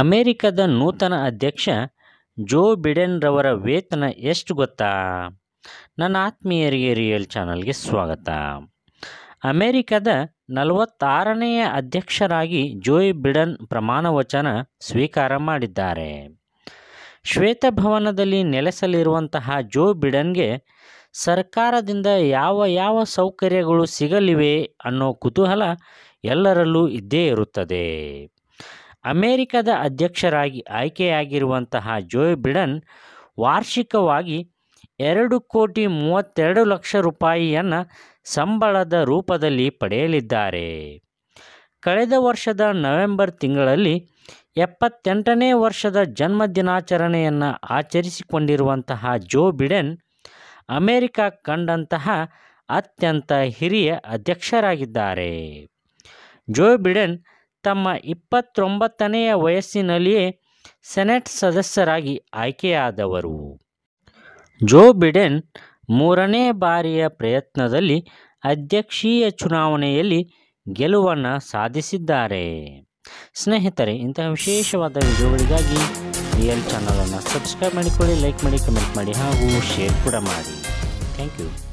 ಅಮೆರಿಕದ ನೂತನ ಅಧ್ಯಕ್ಷ ಜೋ ಬಿಡೆನ್ ರವರ ವೇತನ ಎಷ್ಟು ಗೊತ್ತಾ ನನ್ನ ಆತ್ಮೀಯರಿಗೆ ರಿಯಲ್ ಚಾನಲ್ಗೆ ಸ್ವಾಗತ ಅಮೆರಿಕದ ನಲವತ್ತಾರನೆಯ ಅಧ್ಯಕ್ಷರಾಗಿ ಜೋಯ್ ಬಿಡನ್ ಪ್ರಮಾಣವಚನ ಸ್ವೀಕಾರ ಮಾಡಿದ್ದಾರೆ ಶ್ವೇತಭವನದಲ್ಲಿ ನೆಲೆಸಲಿರುವಂತಹ ಜೋ ಬಿಡನ್ಗೆ ಸರ್ಕಾರದಿಂದ ಯಾವ ಯಾವ ಸೌಕರ್ಯಗಳು ಸಿಗಲಿವೆ ಅನ್ನೋ ಕುತೂಹಲ ಎಲ್ಲರಲ್ಲೂ ಇದ್ದೇ ಇರುತ್ತದೆ ಅಮೆರಿಕದ ಅಧ್ಯಕ್ಷರಾಗಿ ಆಯ್ಕೆಯಾಗಿರುವಂತಹ ಜೋ ಬಿಡನ್ ವಾರ್ಷಿಕವಾಗಿ ಎರಡು ಕೋಟಿ ಮೂವತ್ತೆರಡು ಲಕ್ಷ ರೂಪಾಯಿಯನ್ನು ಸಂಬಳದ ರೂಪದಲ್ಲಿ ಪಡೆಯಲಿದ್ದಾರೆ ಕಳೆದ ವರ್ಷದ ನವೆಂಬರ್ ತಿಂಗಳಲ್ಲಿ ಎಪ್ಪತ್ತೆಂಟನೇ ವರ್ಷದ ಜನ್ಮದಿನಾಚರಣೆಯನ್ನು ಆಚರಿಸಿಕೊಂಡಿರುವಂತಹ ಜೋ ಬಿಡೆನ್ ಅಮೆರಿಕ ಕಂಡಂತಹ ಅತ್ಯಂತ ಹಿರಿಯ ಅಧ್ಯಕ್ಷರಾಗಿದ್ದಾರೆ ಜೋ ಬಿಡೆನ್ ತಮ್ಮ ಇಪ್ಪತ್ತೊಂಬತ್ತನೆಯ ವಯಸ್ಸಿನಲ್ಲಿಯೇ ಸೆನೆಟ್ ಸದಸ್ಯರಾಗಿ ಆಯ್ಕೆಯಾದವರು ಜೋ ಬಿಡೆನ್ ಮೂರನೇ ಬಾರಿಯ ಪ್ರಯತ್ನದಲ್ಲಿ ಅಧ್ಯಕ್ಷೀಯ ಚುನಾವಣೆಯಲ್ಲಿ ಗೆಲುವನ್ನು ಸಾಧಿಸಿದ್ದಾರೆ ಸ್ನೇಹಿತರೆ ಇಂತಹ ವಿಶೇಷವಾದ ವಿಡಿಯೋಗಳಿಗಾಗಿ ರಿಯಲ್ ಚಾನಲನ್ನು ಸಬ್ಸ್ಕ್ರೈಬ್ ಮಾಡಿಕೊಳ್ಳಿ ಲೈಕ್ ಮಾಡಿ ಕಮೆಂಟ್ ಮಾಡಿ ಹಾಗೂ ಶೇರ್ ಕೂಡ ಮಾಡಿ ಥ್ಯಾಂಕ್ ಯು